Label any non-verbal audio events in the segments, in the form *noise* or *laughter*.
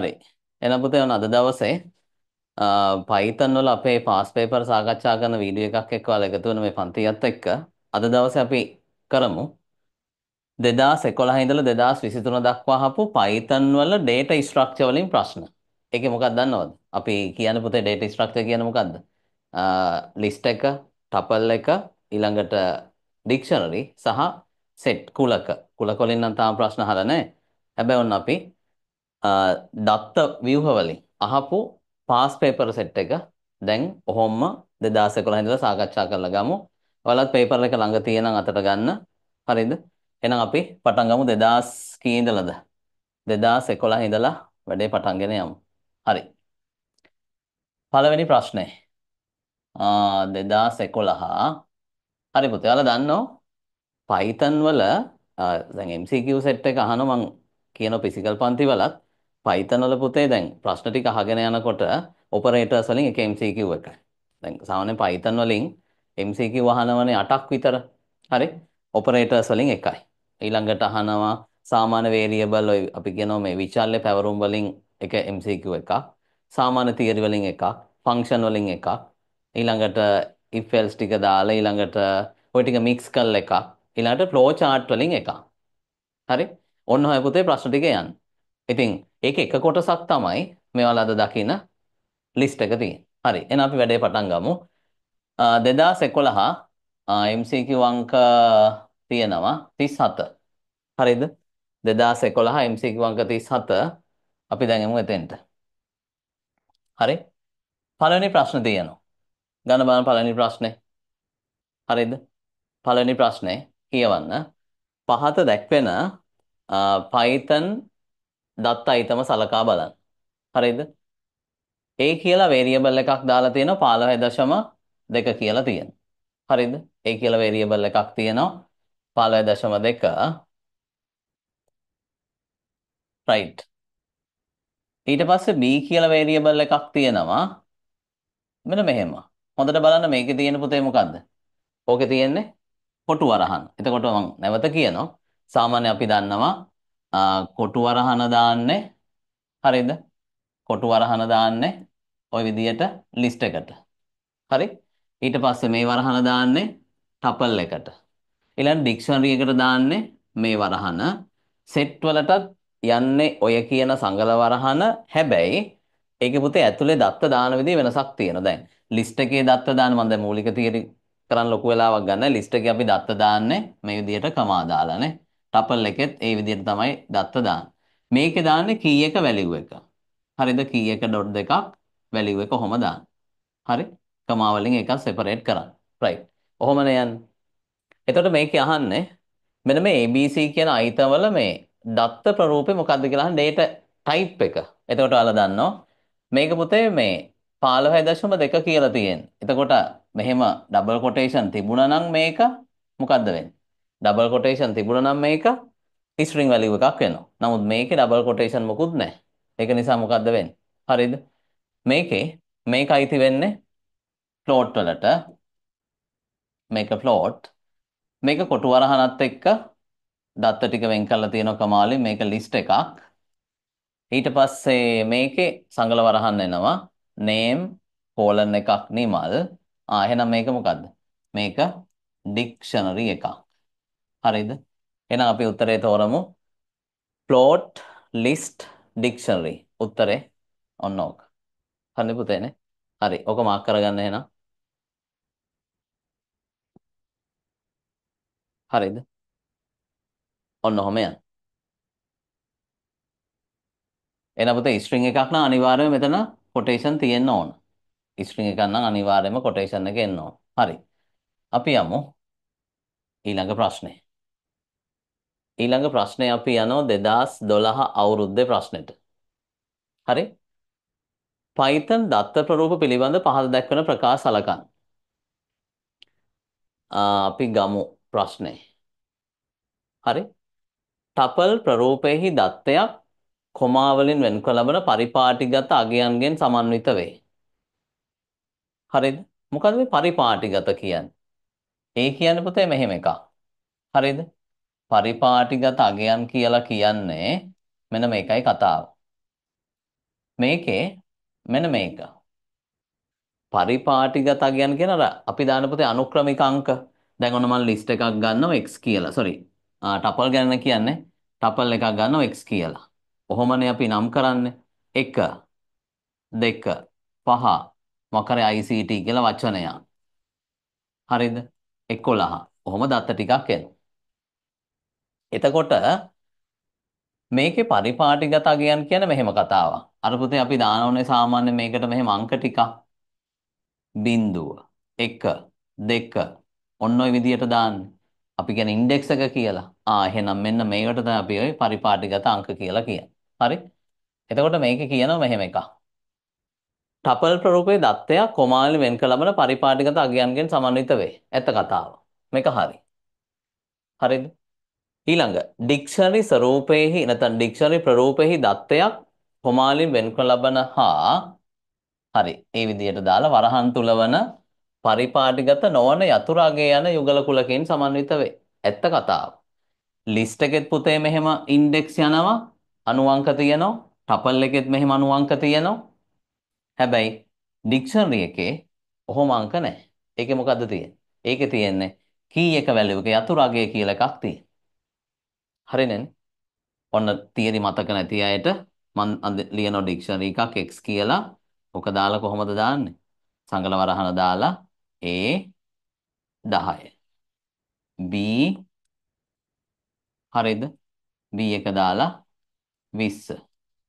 හරි. එහෙනම් පුතේ ඔන්න අද දවසේ Python වල අපේ past paper සාකච්ඡා කරන වීඩියෝ එකක් එක්ක ඔයාලා එකතු වෙන මේ පන්තියත් එක්ක අද දවසේ අපි කරමු 2011 ඉඳලා 2023 දක්වා ආපු Python වල data structure වලින් ප්‍රශ්න. ඒකේ මොකක්ද දන්නවද? අපි කියන පුතේ data structure කියන්නේ මොකක්ද? list එක, tuple එක, ඊළඟට dictionary සහ set කුලක. කුලක වලින් නම් තාම ප්‍රශ්න අහලා නැහැ. හැබැයි ඔන්න අපි දත්ත ව්‍යුහවලින් අහපු පාස් පේපර් සෙට් එක දැන් ඔහොම 2011 ඉඳලා සාකච්ඡා කරලා ගමු. ඔයාලත් පේපර් එක ළඟ තියෙනම් අතට ගන්න. හරිද? එහෙනම් අපි පටන් ගමු 2000 කී ඉඳලාද? 2011 ඉඳලා වැඩේ පටන්ගෙන යමු. හරි. පළවෙනි ප්‍රශ්නේ. ආ 2011. හරි පුතේ. ඔයාලා දන්නෝ Python වල දැන් MCQ සෙට් එක අහන මං කියන ෆිසිකල් පන්ති වලත් Python වල පුතේ දැන් ප්‍රශ්න ටික අහගෙන යනකොට ඔපරේටර්ස් වලින් එක MCQ එක. දැන් සාමාන්‍යයෙන් Python වලින් MCQ අහනවනේ 8ක් විතර. හරි? ඔපරේටර්ස් වලින් එකයි. ඊළඟට අහනවා සාමාන්‍ය වේරියබල් ඔය අපි කියනවා මේ විචල්‍ය පැවරුම් වලින් එක MCQ එකක්. සාමාන්‍ය තියරි වලින් එකක්, ෆන්ක්ෂන් වලින් එකක්. ඊළඟට if else ටික දාලා ඊළඟට ඔය ටික මික්ස් කරලා එකක්. ඊළඟට ෆ්ලෝ chart වලින් එකක්. හරි? ඔන්න ඔය පුතේ ප්‍රශ්න ටික යන්නේ. ඉතින් ඒක එක කොටසක් තමයි මේවල අද දකින ලිස්ට් එක තියෙන්නේ. හරි. එහෙනම් අපි වැඩේ පටන් ගමු. 2011 MCQ අංක තියෙනවා 37. හරිද? 2011 MCQ අංක 37 අපි දැන් යමු එතෙන්ට. හරි? පළවෙනි ප්‍රශ්න තියෙනවා. ගණන බලන පළවෙනි ප්‍රශ්නේ. හරිද? පළවෙනි ප්‍රශ්නේ කියවන්න. පහත දැක්වෙන Python දත්ත අයිතම සලකා බලන්න. හරිද? A කියලා වේරියබල් එකක් දාලා තියෙනවා 15.2 කියලා තියෙනවා. හරිද? A කියලා වේරියබල් එකක් තියෙනවා 15.2. right. ඊට පස්සේ B කියලා වේරියබල් එකක් තියෙනවා. මෙන්න මෙහෙම. හොඳට බලන්න මේකේ තියෙන පුතේ මොකද්ද? ඕකේ තියෙන්නේ කොටු වරහන්. එතකොට මම නැවත කියනවා. සාමාන්‍ය අපි දන්නවා කොටු වරහන දාන්නේ හරිද කොටු වරහන දාන්නේ ওই විදියට ලිස්ට් එකට හරි ඊට පස්සේ මේ වරහන දාන්නේ ටපල් එකට ඊළඟ ඩික්ෂනරි එකට දාන්නේ මේ වරහන සෙට් වලටත් යන්නේ ඔය කියන සංගල වරහන හැබැයි ඒකේ පුතේ ඇතුලේ දත්ත දාන විදිහ වෙනසක් තියෙනවා දැන් ලිස්ට් එකේ දත්ත දාන මම දැන් මූලික තියරි කරන් ලොකු වෙලාවක් ගන්න ලිස්ට් එකේ අපි දත්ත දාන්නේ මේ විදියට කමා දාලානේ ටපල් එකෙත් ඒ විදිහට තමයි දත්ත දාන්නේ. මේකේ දාන්නේ කීයක වැලියු එක. හරිද කීයක ඩොට් දෙකක් වැලියු එක කොහොම දාන්නේ. හරි? කමා වලින් එකක් සෙපරේට් කරන්න. රයිට්. ඔහොමනේ යන්නේ. එතකොට මේකේ අහන්නේ මෙන්න මේ ABC කියන අයිතවල මේ දත්ත ප්‍රරූපේ මොකද්ද කියලා අහන data type එක. එතකොට ඔයාලා දන්නවා මේක පුතේ මේ 15.2 කියලා තියෙන. එතකොට මෙහෙම ඩබල් කොටේෂන් තිබුණා නම් මේක මොකද්ද වෙන්නේ? ඩබල් කොටේෂන් තිබුණා නම් මේක ස්ට්‍රිං වැලියු එකක් වෙනවා. නමුත් මේකේ ඩබල් කොටේෂන් මොකුත් නැහැ. ඒක නිසා මොකද්ද වෙන්නේ? හරිද? මේකේ මේක අයිති වෙන්නේ ෆ්ලෝට් වලට. මේක ෆ්ලෝට්. මේක කොටු වරහනත් එක්ක දත්ත ටික වෙන් කරලා තියෙනවා කමාලි මේක ලිස්ට් එකක්. ඊට පස්සේ මේකේ සංගල වරහන් එනවා name colon එකක් නිමල්. ආ එහෙනම් මේක මොකද්ද? මේක dictionary එකක්. හරිද? එහෙනම් අපි උත්තරේ තෝරමු. plot list dictionary. උත්තරේ ඔන්න ඕක. හරිද පුතේනේ? හරි. ඕක මාක් කරගන්න එහෙනම්. හරිද? ඔන්න ඔහම යන්න. එහෙනම් පුතේ string එකක් නම් අනිවාර්යයෙන්ම මෙතන quotation තියෙන්න ඕන. string එකක් නම් අනිවාර්යයෙන්ම quotation එක එන්න ඕන. හරි. අපි යමු ඊළඟ ප්‍රශ්නේ. ඊළඟ ප්‍රශ්නේ අපි යනවා 2012 අවුරුද්දේ ප්‍රශ්නෙට. හරි? Python දත්ත ප්‍රරූප පිළිබඳ පහත දක්වන ප්‍රකාශ සලකන්න. අපි ගමු ප්‍රශ්නේ. හරි? ටපල් ප්‍රරූපයෙහි දත්තයක් කොමාවලින් වෙන්ක ලබන පරිපාටිගත අගයන්ගෙන් සමන්විත වේ. හරිද? මොකද මේ පරිපාටිගත කියන්නේ? ඒ කියන්නේ පුතේ මෙහෙම එකක්. හරිද? පරිපාටිගත අගයන් කියලා කියන්නේ මෙන්න මේකයි කතාව. මේකේ මෙන්න මේක. පරිපාටිගත අගයන් කියන අර අපි දාන පුතේ අනුක්‍රමික අංක. දැන් ඔන්න මම ලිස්ට් එකක් ගන්නවා x කියලා. sorry. ආ ටපල් ගැන කියන්නේ ටපල් එකක් ගන්නවා x කියලා. කොහොමනේ අපි නම් කරන්නේ? 1 2 5 මොකරේ ICT කියලා වචනයක්. හරිද? 11. ඔහොම දත්ත ටිකක් එනවා. එතකොට මේකේ පරිපාටිගත අගයන් කියන්නේ මෙහෙම කතාවක්. අර පුතේ අපි දානෝනේ සාමාන්‍ය මේකට මෙහෙම අංක ටිකක්. බිඳුව 1 2 ඔන්න ඔය විදියට දාන්නේ. අපි කියන්නේ ඉන්ඩෙක්ස් එක කියලා. ආ එහෙනම් මෙන්න මේකට තමයි අපි ওই පරිපාටිගත අංක කියලා කියන්නේ. හරි? එතකොට මේක කියනවා මෙහෙම එකක්. ටපල් ප්‍රරූපේ දත්තයක් කොමාලි වෙන් කළ ලබන පරිපාටිගත අගයන්ගෙන් සමන්විත වේ. ඇත්ත කතාව. මේක හරි. හරිද? ඊළඟ ඩික්ෂනරි ස්වරූපයෙහි නැත්නම් ඩික්ෂනරි ප්‍රරූපයෙහි දත්තයක් කොමාලින් වෙන්කර ලබන හා හරි ඒ විදිහට දාලා වරහන් තුලවන පරිපාටිගත නොවන යතුරුගේ යන යුගල කුලකෙන් සමන්විත වේ. ඇත්ත කතාව. ලිස්ට් එකෙත් පුතේ මෙහෙම ඉන්ඩෙක්ස් යනවා අනුවංක තියෙනවා. ටපල් එකෙත් මෙහෙම අනුවංක තියෙනවා. හැබැයි ඩික්ෂනරි එකේ ඔහොම අංක නැහැ. ඒකේ මොකද්ද තියෙන්නේ? ඒකේ තියෙන්නේ කී එක වැලියු එක යතුරුගේ කියලා එකක් තියෙනවා. හරිනේ. ඔන්න තියෙදි මතක නැති අයට මම අද ලියන ඩික්ෂනරි එකක් x කියලා ඔක දාලා කොහොමද දාන්නේ? සංගල වරහන දාලා a 10 b හරිද? b එක දාලා 20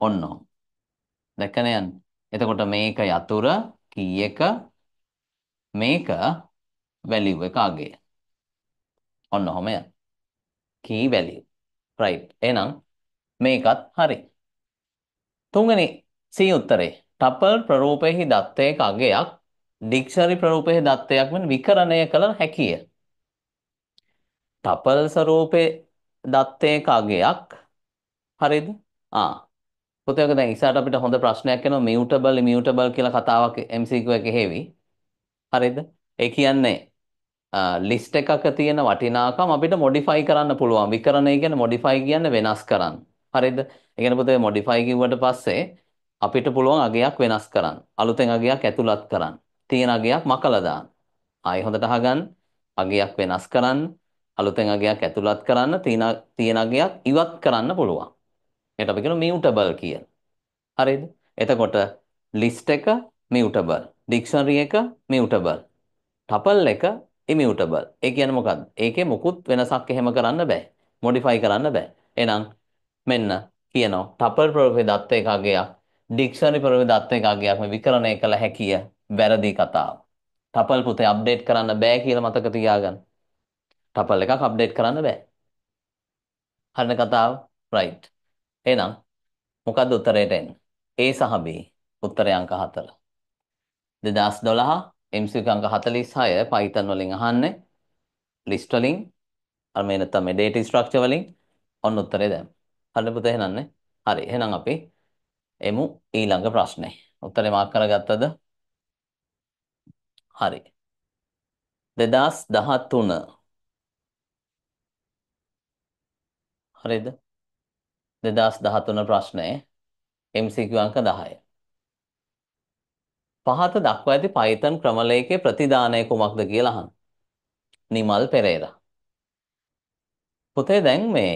ඔන්න දැකන යන්න. එතකොට මේක යතුරු කීයක මේක වැලියු එක අගය. ඔන්න ඔහම යන. Key value right. එහෙනම් මේකත් හරි. තුන්වෙනි C උත්තරේ. ටපල් ප්‍රරූපෙහි දත්තයක අගයක් ඩික්ෂනරි ප්‍රරූපෙහි දත්තයක් වෙන විකරණය කළ හැකිය. ටපල් ස්වරූපේ දත්තයක අගයක් හරිද? ආ. පුතේක දැන් ඉස්සරහට අපිට හොඳ ප්‍රශ්නයක් එනවා මියුටබල් මියුටබල් කියලා කතාවක් MCQ එකේ හේවි. හරිද? ඒ කියන්නේ ලිස්ට් එකක තියෙන වටිනාකම අපිට මොඩිෆයි කරන්න පුළුවන්. විකරණය කියන්නේ මොඩිෆයි කියන්නේ වෙනස් කරන්න. හරිද? ඒ කියන්නේ පුතේ මොඩිෆයි කිව්වට පස්සේ අපිට පුළුවන් අගයක් වෙනස් කරන්න. අලුතෙන් අගයක් ඇතුළත් කරන්න. තියෙන අගයක් මකලා දාන්න. ආයෙ හොඳට අහගන්න. අගයක් වෙනස් කරන්න. අලුතෙන් අගයක් ඇතුළත් කරන්න. තියෙන අගයක් ඉවත් කරන්න පුළුවන්. ඒකට අපි කියනවා mutable කියලා. හරිද? එතකොට ලිස්ට් එක mutable. ඩික්ෂනරි එක mutable. ටපල් එක immutable. ඒ කියන්නේ මොකද්ද? ඒකේ මොකුත් වෙනසක් එහෙම කරන්න බෑ. modify කරන්න බෑ. එහෙනම් මෙන්න කියනවා tuple ප්‍රවෘත්ති දත්ත එකගයක් dictionary ප්‍රවෘත්ති දත්ත එකගයක් මේ විකරණය කළ හැකිය වැරදි කතාව. tuple පුතේ update කරන්න බෑ කියලා මතක තියාගන්න. tuple එකක් update කරන්න බෑ. හරින කතාව right. එහෙනම් මොකද්ද උත්තරයට එන්නේ? A සහ B උත්තරේ අංක 4. 2012 MCQ අංක 46 Python වලින් අහන්නේ list වලින් අර මේ නැත්තම් මේ data structure වලින් ඔන්න උත්තරේ දැම්ම. හරිද පුතේ එහෙනම් නේ? හරි. එහෙනම් අපි එමු ඊළඟ ප්‍රශ්නේ. උත්තරේ මාක් කරගත්තද? හරි. 2013 හරිද? 2013 ප්‍රශ්නේ MCQ අංක 10. පහත දක්වා ඇති Python ක්‍රමලේඛයේ ප්‍රතිදානය කුමක්ද කියලා අහන. නිමල් පෙරේරා. පුතේ දැන් මේ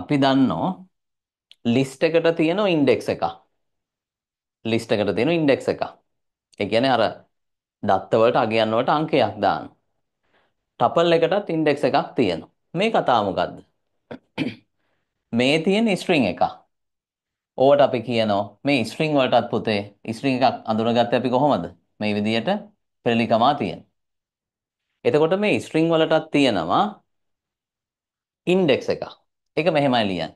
අපි දන්නෝ ලිස්ට් එකට තියෙන ඉන්ඩෙක්ස් එකක්. ලිස්ට් එකට තියෙන ඉන්ඩෙක්ස් එකක්. ඒ කියන්නේ අර දත්ත වලට අගයන් වලට අංකයක් දාන. ටපල් එකටත් ඉන්ඩෙක්ස් එකක් තියෙනවා. මේ කතාව මොකද්ද? මේ තියෙන ස්ට්‍රිං එකක්. ඕවට අපි කියනවා මේ ස්ට්‍රිං වලටත් පුතේ ස්ට්‍රිං එකක් අඳුනගත්තේ අපි කොහොමද? මේ විදියට පෙරලිකමා තියෙන. එතකොට මේ ස්ට්‍රිං වලටත් තියෙනවා ඉන්ඩෙක්ස් එකක්. ඒක මෙහෙමයි ලියන්නේ.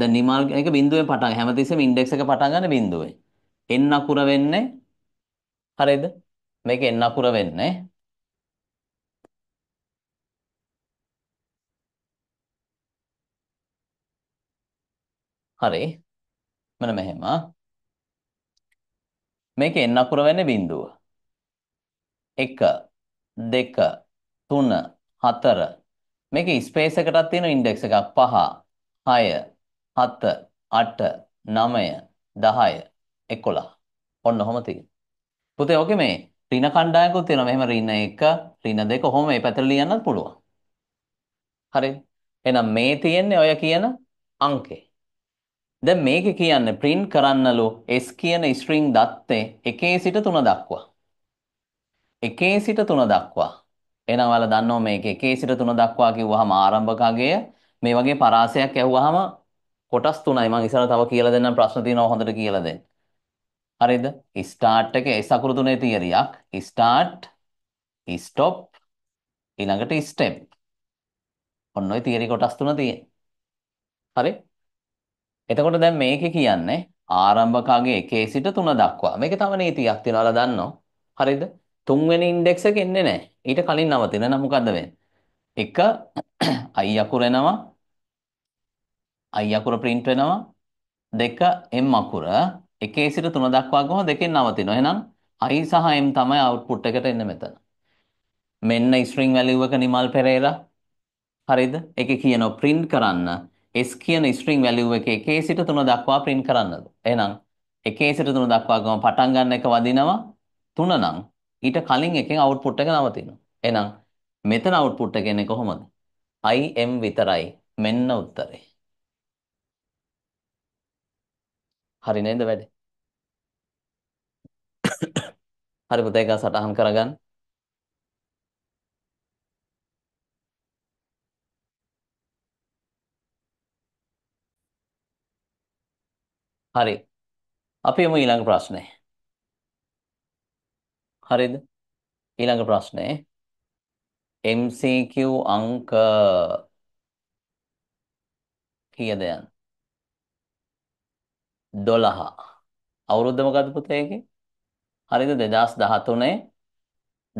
දැන් නිමල් එක බිඳුවෙන් පටන් හැමතිස්සෙම ඉන්ඩෙක්ස් එක පටන් ගන්න බිඳුවෙන්. n අකුර වෙන්නේ හරිද? මේක n අකුර වෙන්නේ හරි මෙන්න මෙහෙම. මේකේ n අකුර වෙන්නේ බිඳුව. 1 2 3 4 මේකේ ස්පේස් එකටත් තියෙන ඉන්ඩෙක්ස් එකක් 5 6 7 8 9 10 11 ඔන්න ඔහොම තියෙනවා. පුතේ ඔකේ මේ ඍණ කණ්ඩායමකුත් තියෙනවා. මෙහෙම ඍණ 1 ඍණ 2 ඔහොම මේ පැත්තට ලියන්නත් පුළුවන්. හරිද? එහෙනම් මේ තියෙන්නේ ඔය කියන අංකේ. දැන් මේක කියන්න print කරන්නලු s කියන string දත්තේ 1 සිට 3 දක්වා. 1 සිට 3 දක්වා. එහෙනම් ඔයාලා දන්නවා මේක 1 සිට 3 දක්වා කිව්වහම ආරම්භක අගය මේ වගේ පරාසයක් ඇහුවහම කොටස් 3යි මම ඉස්සර තව කියලා දෙන්නම් ප්‍රශ්න තියෙනවා හොඳට කියලා දෙන්න. හරිද? start එකේ s අකුරු තුනේ තියරියක් start stop ඊළඟට step. ඔන්න ඔය තියරි කොටස් තුන තියෙන. හරි? එතකොට දැන් මේකේ කියන්නේ ආරම්භකගේ 1 සිට 3 දක්වා. මේක තව නීතියක් තියනවාලා දන්නෝ. හරිද? තුන්වෙනි ඉන්ඩෙක්ස් එක එන්නේ නැහැ. ඊට කලින් නවතින නම් මොකද්ද වෙන්නේ? 1 i *clears throat* අකුර එනවා. i අකුර print වෙනවා. 2 m අකුර 1 සිට 3 දක්වා ගොම දෙකෙන් නවතිනවා. එහෙනම් i සහ m තමයි output එකට එන්නේ මෙතන. මෙන්න string value එක නිමල් පෙරේරා. හරිද? ඒකේ කියනවා print කරන්න s කියන string value එක 1 සිට 3 දක්වා print කරන්නද? එහෙනම් 1 සිට 3 දක්වා ගම පටන් ගන්න එක වදිනවා 3 නම් ඊට කලින් එකෙන් output එක නවතිනවා. එහෙනම් මෙතන output එක එන්නේ කොහොමද? i m විතරයි. මෙන්න උත්තරේ. හරි නේද වැඩේ? හරි පුතේ එක සටහන් කරගන්න. හරි. අපි යමු ඊළඟ ප්‍රශ්නේ. හරිද? ඊළඟ ප්‍රශ්නේ MCQ අංක කීයද යන්? 12. අවුරුද්ද මොකද්ද පුතේ ඒකේ? හරිද 2013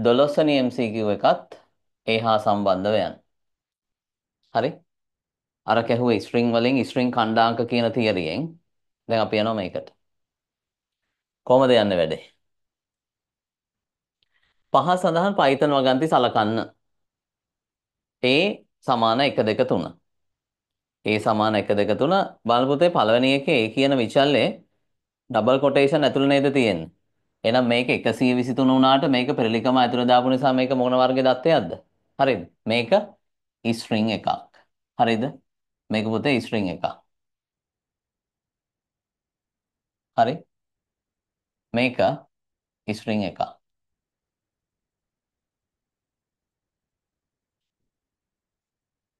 12 වෙනි MCQ එකත් ඒ හා සම්බන්ධව යන්නේ. හරි අර කැහුවේ ස්ට්‍රිං වලින් ස්ට්‍රිං ඛණ්ඩාංක කියන තියරියෙන් දැන් අපි යනවා මේකට. කොහොමද යන්නේ වැඩේ? පහ සඳහන් Python වගන්ති සලකන්න. A සමාන 1 2 3. A සමාන 1 2 3 බලපොතේ පළවෙනි එකේ A කියන විචල්ලේ ඩබල් කොටේෂන් ඇතුළේ නේද තියෙන්නේ? එහෙනම් මේක 123 වුණාට මේක පෙරලිකම ඇතුළේ දාපු නිසා මේක මොන වර්ගයේ දත්තයක්ද? හරිද? මේක e string එකක්. හරිද? මේක පුතේ e string එකක්. හරි. මේක string එකක්.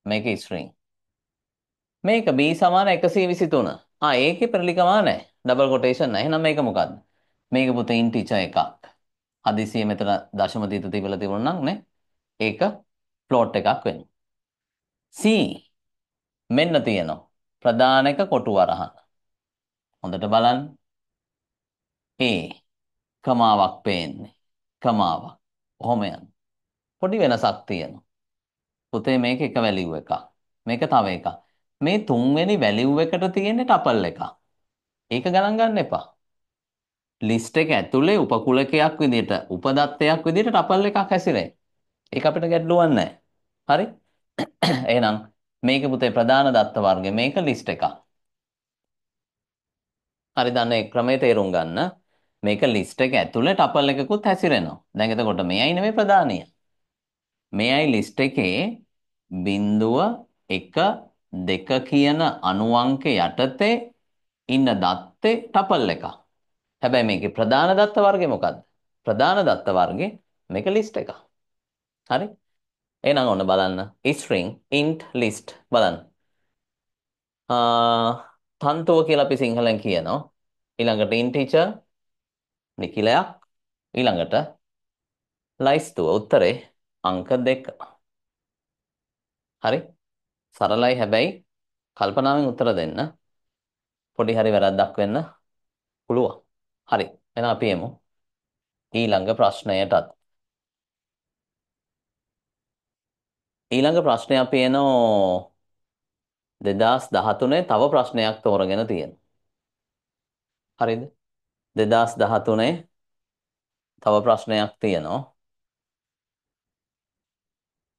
මේක string. මේක b සමාන 123. ආ ඒකේ ප්‍රතිලිකමා නැහැ. ඩබල් කොටේෂන් නැහැ. එහෙනම් මේක මොකද්ද? මේක පුතේ integer එකක්. හදිසියෙ මෙතන දශම තීත තිබිලා තිබුණා නම් නේ ඒක float එකක් වෙනවා. C මෙන්න තියෙනවා. ප්‍රධාන එක කොටු වරහන්. හොඳට බලන්න. ඒ කමාවක් පේන්නේ. කමාවක්. ඔහොම යන. පොඩි වෙනසක් තියෙනවා. පුතේ මේක එක වැලිව් එකක්. මේක තව එකක්. මේ තුන්වෙනි වැලිව් එකට තියෙන්නේ ටපල් එකක්. ඒක ගණන් ගන්න එපා. ලිස්ට් එක ඇතුලේ උපකුලකයක් විදිහට උපදත්තයක් විදිහට ටපල් එකක් හැසිරෙයි. ඒක අපිට ගැටලුවක් නැහැ. හරි? *clears throat* එහෙනම් මේක පුතේ ප්‍රධාන දත්ත වර්ගය. මේක ලිස්ට් එකක්. හරි දන්න ඒ ක්‍රමයේ තේරුම් ගන්න. මේක ලිස්ට් එක ඇතුළේ ටපල් එකකුත් හැසිරෙනවා. දැන් එතකොට මේයි නෙමෙයි ප්‍රධානීය. මේයි ලිස්ට් එකේ බිඳුව 1 2 කියන අණු අංක යටතේ ඉන්න දත්තේ ටපල් එකක්. හැබැයි මේකේ ප්‍රධාන දත්ත වර්ගය මොකද්ද? ප්‍රධාන දත්ත වර්ගේ මේක ලිස්ට් එකක්. හරි? එහෙනම් ඔන්න බලන්න. string int list බලන්න. ආ තන්තුව කියලා අපි සිංහලෙන් කියනවා. ඊළඟට integer නිකිලයක් ඊළඟට ලයිස්තුව උත්තරේ අංක 2 හරි සරලයි හැබැයි කල්පනාවෙන් උත්තර දෙන්න පොඩි හරි වැරද්දක් වෙන්න පුළුවන් හරි එහෙනම් අපි යමු ඊළඟ ප්‍රශ්නයටත් ඊළඟ ප්‍රශ්නය අපි එනෝ 2013 තව ප්‍රශ්නයක් තෝරගෙන තියෙනවා හරිද 2013 තව ප්‍රශ්නයක් තියෙනවා.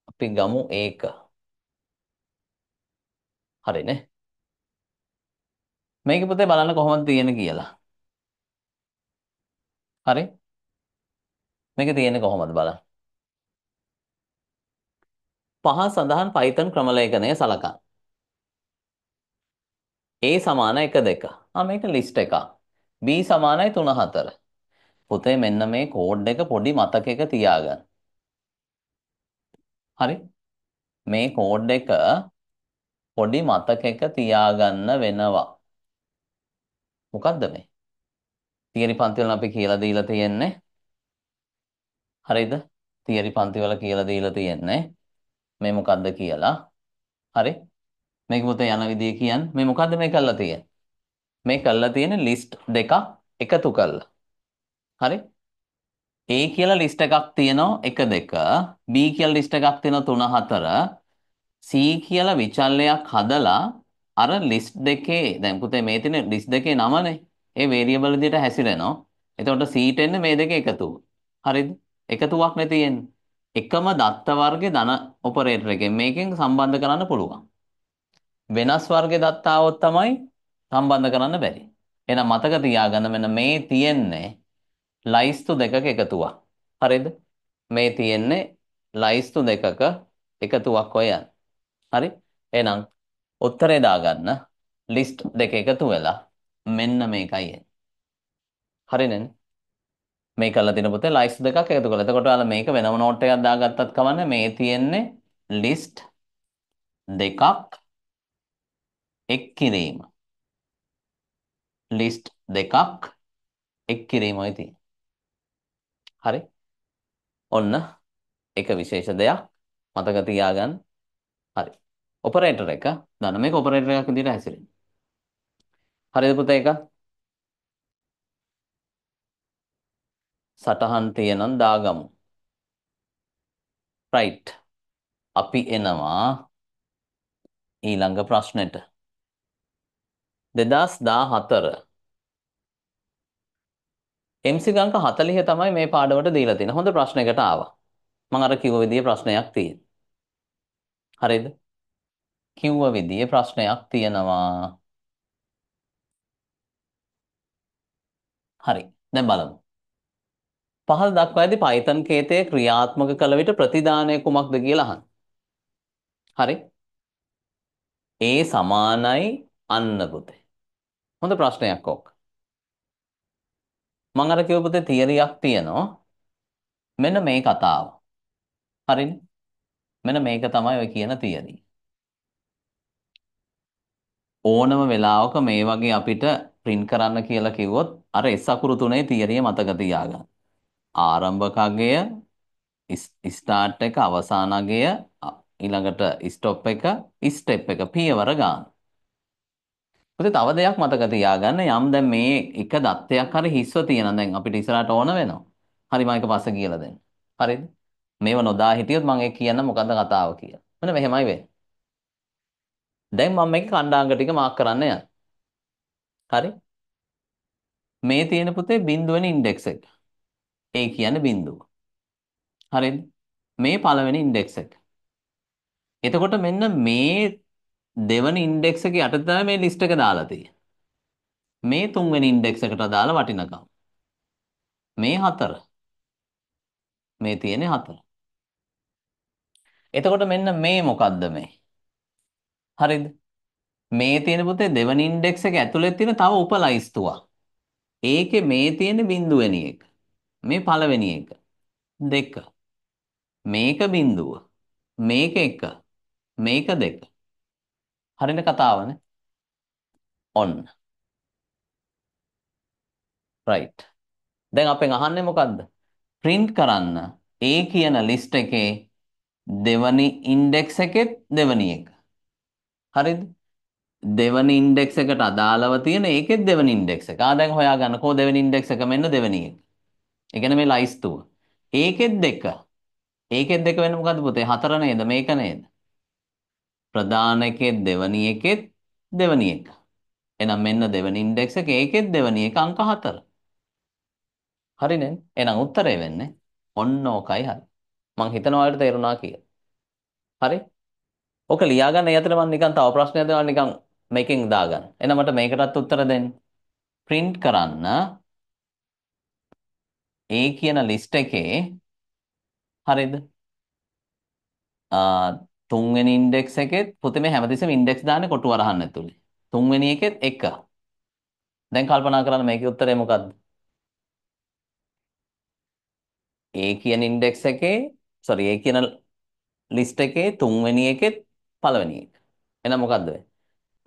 අපි ගමු ඒක. හරිනේ. මේක පුතේ බලන්න කොහොමද තියෙන කියලා. හරි. මේක තියෙන්නේ කොහොමද බලන්න. පහ සඳහන් Python ක්‍රමලේඛනය සලකන්න. A සමාන 1 2. ආ මේක ලිස්ට් එකක්. b සමානයි 3 4. පුතේ මෙන්න මේ කෝඩ් එක පොඩි මතකයක තියාගන්න. හරි? මේ කෝඩ් එක පොඩි මතකයක තියාගන්න වෙනවා. මොකද්ද මේ? තියරි පන්ති වල අපි කියලා දීලා තියෙන්නේ. හරිද? තියරි පන්ති වල කියලා දීලා තියෙන්නේ. මේ මොකද්ද කියලා. හරි? මේක පුතේ යන විදිය කියන්නේ. මේ මොකද්ද මේ කරලා තියෙන්නේ? මේ කරලා තියෙන ලිස්ට් දෙකක් එකතු කරලා. හරි? A කියලා ලිස්ට් එකක් තියෙනවා 1 2 B කියලා ලිස්ට් එකක් තියෙනවා 3 4 C කියලා විචල්‍යයක් හදලා අර ලිස්ට් දෙකේ දැන් පුතේ මේ තියෙන ලිස්ට් දෙකේ නමනේ ඒ වේරියබල් විදියට හැසිරෙනවා. එතකොට C ට එන්නේ මේ දෙකේ එකතුව. හරිද? එකතුවක් නේ තියෙන්නේ. එකම දත්ත වර්ගයේ ධන ඔපරේටර් එකෙන් මේකෙන් සම්බන්ධ කරන්න පුළුවන්. වෙනස් වර්ගයේ දත්ත આવොත් තමයි සම්බන්ධ කරන්න බැරි. එහෙනම් මතක තියාගන්න මෙන්න මේ තියෙන්නේ ලයිස්තු දෙකක එකතුවක්. හරිද? මේ තියෙන්නේ ලයිස්තු දෙකක එකතුවක් ඔය හරි? එහෙනම් උත්තරේ දාගන්න ලිස්ට් දෙක එකතු වෙලා මෙන්න මේකයි එන්නේ. හරිනේ? මේ කරලා තියෙන පොතේ ලයිස්ට් දෙකක් එකතු කරලා. එතකොට ඔයාලා මේක වෙනම නෝට් එකක් දාගත්තත් කමන්නේ. මේ තියෙන්නේ ලිස්ට් දෙකක් එක් කිරීම. ලිස්ට් දෙකක් එක් කිරීමයි තියෙන්නේ. හරි. ඔන්න එක විශේෂ දෙයක් මතක තියාගන්න. හරි. ඔපරේටර් එක දන්න මේක ඔපරේටර් එකක් විදිහට හැසිරෙන්නේ. හරිද පුතේ ඒක? සටහන් තියෙනම් දාගමු. රයිට්. අපි එනවා ඊළඟ ප්‍රශ්නෙට. 2014 MC ගණක 40 තමයි මේ පාඩමට දීලා තියෙන්නේ. හොඳ ප්‍රශ්නයකට ආවා. මම අර කිව්ව විදිහේ ප්‍රශ්නයක් තියෙනවා. හරිද? කිව්ව විදිහේ ප්‍රශ්නයක් තියෙනවා. හරි. දැන් බලමු. පහළ දක්වා ඇති Python කේතය ක්‍රියාත්මක කළ විට ප්‍රතිදානය කුමක්ද කියලා අහන්න. හරි. ඒ සමානයි අන්න පුතේ. හොඳ ප්‍රශ්නයක් ඕක. මම අර කියපු තේ තියරියක් තියෙනවා. මෙන්න මේ කතාව. හරිනේ. මෙන්න මේක තමයි ඔය කියන තියරිය. ඕනම වෙලාවක මේ වගේ අපිට print කරන්න කියලා කිව්වොත් අර S අකුරු තුනේ තියරිය මතක තියාගන්න. ආරම්භක අගය ස්ටාර්ට් එක අවසාන අගය ඊළඟට ස්ටොප් එක ස්ටෙප් එක පියවර ගන්න. පුතේ තව දෙයක් මතක තියාගන්න යම් දැන් මේ එක දත්තයක් හරි හිස්ව තියෙන දැන් අපිට ඉස්සරහට ඕන වෙනවා. හරි මම ඒක පස්සේ කියලා දෙන්න. හරිද? මේව නොදා හිටියොත් මම ඒක කියන්න මොකද්ද කතාව කියලා. මෙන්න මෙහෙමයි වෙන්නේ. දැන් මම මේක කණ්ඩාංග ටික මාක් කරන්න යනවා. හරි? මේ තියෙන පුතේ බිඳුවෙන ඉන්ඩෙක්ස් එක. ඒ කියන්නේ බිඳුව. හරිද? මේ පළවෙනි ඉන්ඩෙක්ස් එක. එතකොට මෙන්න මේ දෙවන ඉන්ඩෙක්ස් එක යට තමයි මේ ලිස්ට් එක දාලා තියෙන්නේ මේ තුන්වෙනි ඉන්ඩෙක්ස් එකට අදාළ වටිනකම් මේ හතර මේ තියෙන්නේ හතර එතකොට මෙන්න මේ මොකද්ද මේ හරිද මේ තියෙන පුතේ දෙවන ඉන්ඩෙක්ස් එක ඇතුලේ තියෙන තව උපලයිස්තුවක් ඒකේ මේ තියෙන බිඳුවෙනි එක මේ පළවෙනි එක දෙක මේක බිඳුව මේක එක මේක දෙක හරියට කතාවනේ. on right දැන් අපෙන් අහන්නේ මොකද්ද print කරන්න A කියන list එකේ දෙවනි index එකෙත් දෙවනි එක හරිද දෙවනි ඉන්ඩෙක්ස් එකට අදාළව තියෙන ඒකෙත් දෙවනි ඉන්ඩෙක්ස් එක. ආ දැන් හොයාගන්න කො දෙවනි ඉන්ඩෙක්ස් එක මෙන්න දෙවනි එක. ඒ කියන්නේ මේ ලයිස්තුව. ඒකෙත් දෙක. ඒකෙත් දෙක වෙන්නේ මොකද්ද පුතේ? හතර නේද? මේක නේද? ප්‍රධාන එකෙත් දෙවනි එකෙත් දෙවනි එක. එහෙනම් මෙන්න දෙවනි ඉන්ඩෙක්ස් එක ඒකෙත් දෙවනි එක අංක 4. හරිනේ? එහෙනම් උත්තරේ වෙන්නේ ඔන්න ඕකයි හරි. මං හිතනවා ඔයාලට තේරුණා කියලා. හරි? ඕක ලියාගන්න යතර මම නිකන් තව ප්‍රශ්නයක් දාලා නිකන් මේකෙන් දාගන්න. එහෙනම් මට මේකටත් උත්තර දෙන්න. print කරන්න ඒ කියන ලිස්ට් එකේ හරිද? තුන්වෙනි ඉන්ඩෙක්ස් එකෙත් පුතේ මේ හැමතිස්සෙම ඉන්ඩෙක්ස් දාන්නේ කොටුව අරහන්න ඇතුලේ. තුන්වෙනි එකෙත් 1. දැන් කල්පනා කරන්න මේකේ උත්තරේ මොකද්ද? A කියන ඉන්ඩෙක්ස් එකේ sorry A කියන ලිස්ට් එකේ තුන්වෙනි එකෙත් පළවෙනි එක. එහෙනම් මොකද්ද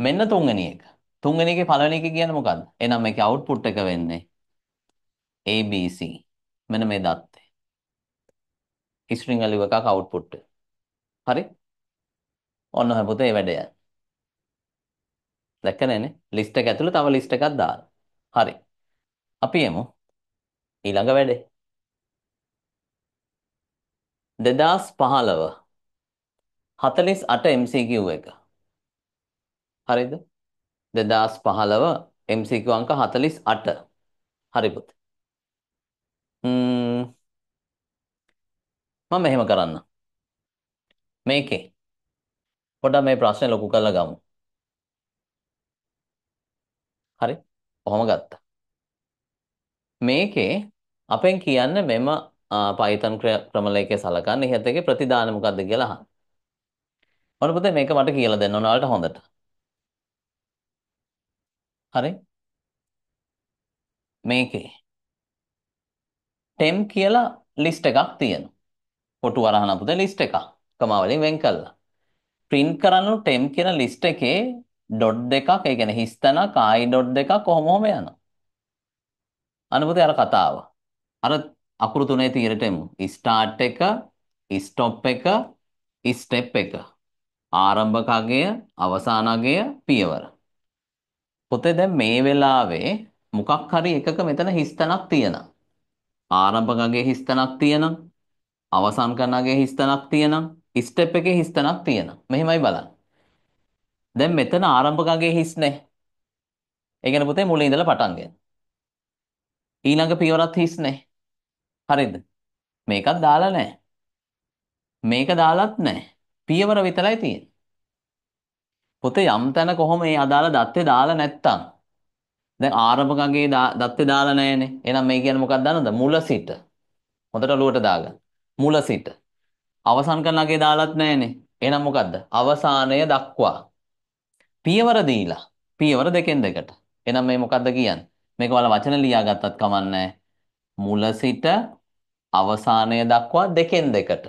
මෙන්න තුන්වෙනි එක. තුන්වෙනි එකේ පළවෙනි එක කියන්නේ මොකද්ද? එහෙනම් මේකේ output එක වෙන්නේ ABC. මෙන්න මේ දත්තය. string value එකක් output. හරි? ඔන්න ඔය පුතේ මේ වැඩේ යන. දැක්ක නෑනේ? ලිස්ට් එක ඇතුළේ තව ලිස්ට් එකක් දාලා. හරි. අපි යමු ඊළඟ වැඩේ. 2015 48 MCQ එක. හරිද? 2015 MCQ අංක 48. හරි පුතේ. ම්ම් මම මෙහෙම කරන්න. මේකේ පොඩ්ඩක් මේ ප්‍රශ්නේ ලොකු කරලා ගමු. හරි. කොහොම ගත්තා. මේකේ අපෙන් කියන්න මෙම Python ක්‍රමලේඛය සලකන්න ඉහත එකේ ප්‍රතිදාන මොකද්ද කියලා අහන්න. ඔන්න පුතේ මේක මට කියලා දෙන්න ඔයාලට හොඳට. හරි. මේකේ temp කියලා ලිස්ට් එකක් තියෙනවා. කොටු වරහන පුතේ ලිස්ට් එකක්. කමාවලින් වෙන් කළා. print කරන්න temp කියන list එකේ dot දෙකක් ඒ කියන්නේ හිස් තැනක් i dot දෙකක් කොහොම හොම යනවා. අනුපතේ අර කතාව. අර අකුරු තුනේ තීරයට එමු. start එක, stop එක, step එක. ආරම්භක අගය, අවසාන අගය, පියවර. පොතේ දැන් මේ වෙලාවේ මොකක් හරි එකක මෙතන හිස්තනක් තියෙනවා. ආරම්භකගේ හිස්තනක් තියෙනවා. අවසන් කරනගේ හිස්තනක් තියෙනවා. ස්ටෙප් එකේ හිස් තැනක් තියෙනවා. මෙහෙමයි බලන්න. දැන් මෙතන ආරම්භකගේ හිස් නැහැ. ඒ කියන්නේ පුතේ මුලින් ඉඳලා පටන් ගන්න. ඊළඟ පියවරත් හිස් නැහැ. හරිද? මේකත් දාලා නැහැ. මේක දාලත් නැහැ. පියවර විතරයි තියෙන්නේ. පුතේ යම් තැන කොහොම මේ අදාළ දත්තේ දාලා නැත්තම් දැන් ආරම්භකගේ දත්තේ දාලා නැහැනේ. එහෙනම් මේ කියන්නේ මොකක්ද දන්නවද? මුල සිට. හොඳට ඔලුවට දාගන්න. මුල සිට. අවසන් කරන අගේ දාලත් නැහැනේ. එහෙනම් මොකද්ද? අවසානය දක්වා. පියවර දීලා. පියවර දෙකෙන් දෙකට. එහෙනම් මේ මොකද්ද කියන්නේ? මේක ඔයාලා වචන ලියාගත්තත් කමන්නේ මුල සිට අවසානය දක්වා දෙකෙන් දෙකට.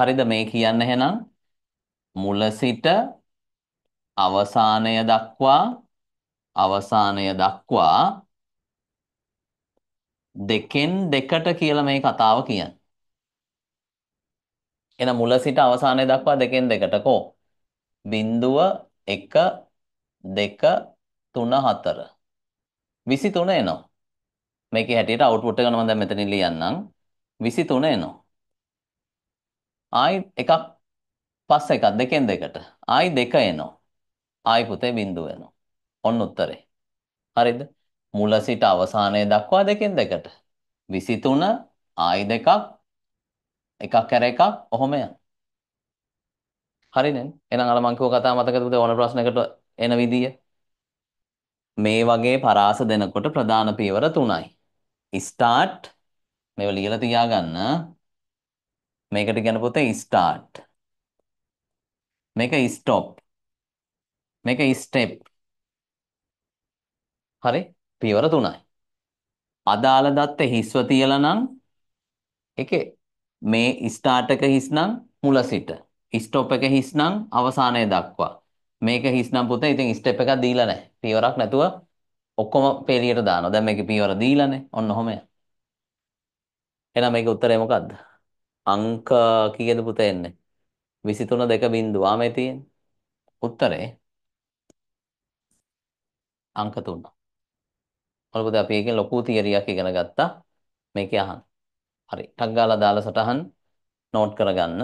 හරිද මේ කියන්න එහෙනම් මුල සිට අවසානය දක්වා අවසානය දක්වා දෙකෙන් දෙකට කියලා මේ කතාව කියන්නේ. එන මුල සිට අවසානය දක්වා දෙකෙන් දෙකට කෝ. බින්දුව එක දෙක තුන හතර. විසි තුන එනවා. මේක හැටියට අවුට්පුට් එක මම දැන් මෙතනින් ලියන්නම්. 23 එනවා. ආයි එකක් පස්ස එකක් දෙකෙන් දෙකට. ආයි දෙක එනවා. ආයි පුතේ බිඳුව එනවා. ඔන්න උත්තරේ. හරිද? මුල සිට අවසානය දක්වා දෙකෙන් දෙකට. 23 ආයි දෙකක් එකක් කර එකක් ඔහොම යන. හරිනේ. එහෙනම් අර මං කිව්ව කතාව මතකද ඕන ප්‍රශ්නයකට එන විදිය. මේ වගේ පරාස දෙනකොට ප්‍රධාන පියවර තුනයි. start මේව ලියලා තියාගන්න. මේකට කියන පොතේ start. මේක stop. මේක step. හරි? පියවර තුනයි. අදාළ දත්ත හිස්ව තියලා නම් එකේ මේ ස්ටාර්ට් එක හිස් නම් මුල සිට ස්ටොප් එක හිස් නම් අවසානය දක්වා මේක හිස් නම් පුතේ ඉතින් ස්ටෙප් එකක් දීලා නැහැ පියවරක් නැතුව ඔක්කොම පෙළියට දානවා දැන් මේකේ පියවර දීලානේ ඔන්න ඔහොම එහෙනම් මේකේ උත්තරේ මොකද්ද අංක කීයද පුතේ එන්නේ 23.2 ආමේ තියෙන්නේ උත්තරේ අංක 3 ඔලපොත අපි එකෙන් ලොකු තියරියක් ඉගෙන ගත්තා මේක අහන්න හරි. ටක් ගාලා දාලා සටහන් නෝට් කරගන්න.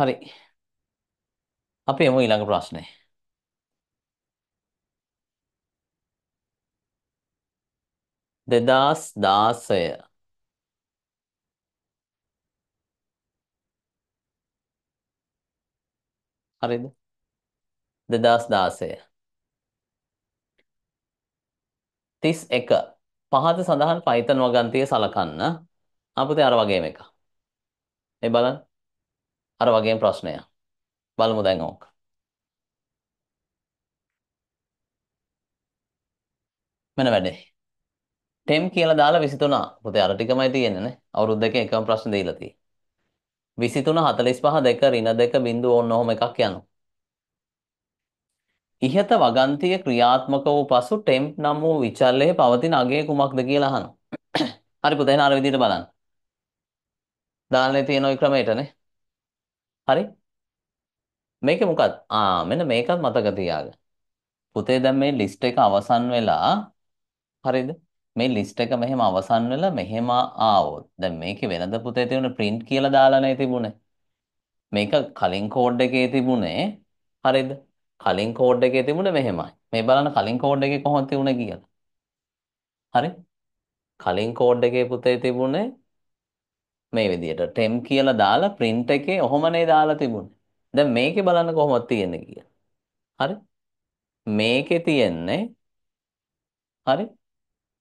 හරි. අපි යමු ඊළඟ ප්‍රශ්නේ. දෙදස් දාසය හරිද? 2016 31 පහත සඳහන් Python වගන්තිය සලකන්න. අපුතේ අර වගේම එකක්. මේ බලන්න. අර වගේම ප්‍රශ්නය. බලමු දැන් ඕක. මෙන්න වැඩේ. ටෙම් කියලා දාලා 23. පුතේ අර ටිකමයි තියෙන්නේ නේ. අවුරුද්දක එකම ප්‍රශ්න දීලා තියෙන්නේ. විසිතුන හතලිස් පහ දෙක රින දෙක බිඳු ඕන්න ඔහොම එකක් යනු. ඉහත වගන්තිය ක්‍රියාත්මක වූ පසු ටෙම්ප් නම් වූ විචල්ලෙහි පවතින අගේ කුමක්ද කියලා අහනු. *coughs* හරි පුතේ අර විදිහට බලන්න. දාන්නේ තියෙන ওই ක්‍රමයටනේ. හරි? මේකේ මොකක්ද? ආ මෙන්න මේකත් මතක තියාගන්න. පුතේ දැන් මේ ලිස්ට් එක අවසන් වෙලා හරිද? මේ ලිස්ට් එක මෙහෙම අවසන් වෙලා මෙහෙම ආවොත් දැන් මේකේ වෙනද පුතේ තිබුණ print කියලා දාලානේ තිබුණේ මේක කලින් කෝඩ් එකේ තිබුණේ හරිද කලින් කෝඩ් එකේ තිබුණේ මෙහෙමයි මේ බලන්න කලින් කෝඩ් එකේ කොහොමද තිබුණේ කියලා හරි කලින් කෝඩ් එකේ පුතේ තිබුණේ මේ විදිහට temp කියලා දාලා print එකේ ඔහොමනේ දාලා තිබුණේ දැන් මේකේ බලන්න කොහොමද තියෙන්නේ කියලා හරි මේකේ තියෙන්නේ හරි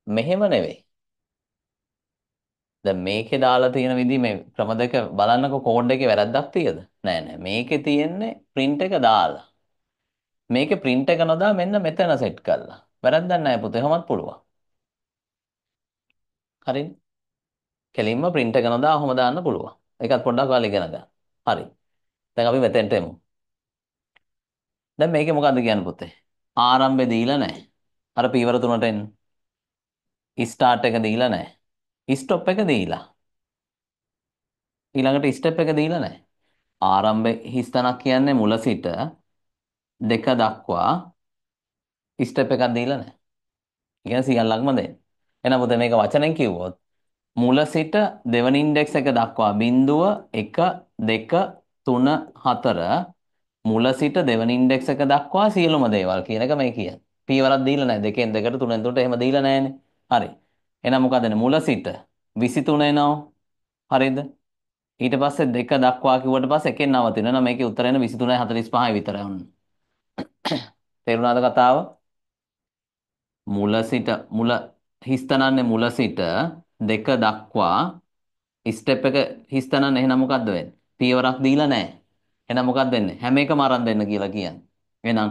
මෙහෙම නෙවෙයි. දැන් මේකේ දාලා තියෙන විදි මේ ක්‍රම දෙක බලන්නකො කෝඩ් එකේ වැරද්දක් තියද? නෑ නෑ මේකේ තියෙන්නේ print එක දාලා. මේකේ print එක නොදා මෙන්න මෙතන set කළා. වැරද්දක් නෑ පුතේ. එහෙමත් පුළුවන්. හරිනේ. කෙලින්ම print එක නොදා ඔහොම දාන්න පුළුවන්. ඒකත් පොඩ්ඩක් ඔයාලා ඉගෙන ගන්න. හරි. දැන් අපි මෙතෙන්ට එමු. දැන් මේකේ මොකද්ද කියන්නේ පුතේ? ආරම්භය දීලා නෑ. අර පීවර තුනට එන්න. ස්ටාර්ට් එක දීලා නැහැ. ස්ටොප් එක දීලා. ඊළඟට ස්ටෙප් එක දීලා නැහැ. ආරම්භ හිස්තනක් කියන්නේ මුල සිට දෙක දක්වා ස්ටෙප් එකක් දීලා නැහැ. ඒ කියන්නේ සියල්ලක්ම දෙන්න. එහෙනම් පුතේ මේක වචනෙන් කිව්වොත් මුල සිට දෙවන ඉන්ඩෙක්ස් එක දක්වා බිඳුව 1 2 3 4 මුල සිට දෙවන ඉන්ඩෙක්ස් එක දක්වා සියලුම දේවල් කියන එක මේ කියන්නේ. පීවරක් දීලා නැහැ. දෙකෙන් දෙකට තුනෙන් තුනට එහෙම දීලා නැහැනේ. හරි. එහෙනම් මොකදද මුල සිට 23 එනවා. හරිද? ඊට පස්සේ 2 දක්වා කිව්වට පස්සේ එකෙන් නවතිනවා. එහෙනම් මේකේ උත්තර එන 23යි 45යි විතරයි ඔන්න. තේරුණාද කතාව? මුල සිට මුල හිස්තනන්නේ මුල සිට 2 දක්වා ස්ටෙප් එක හිස්තනන්නේ එහෙනම් මොකද්ද වෙන්නේ? පියවරක් දීලා නැහැ. එහෙනම් මොකක්ද වෙන්නේ? හැම එකම අරන් දෙන්න කියලා කියන්නේ. එහෙනම්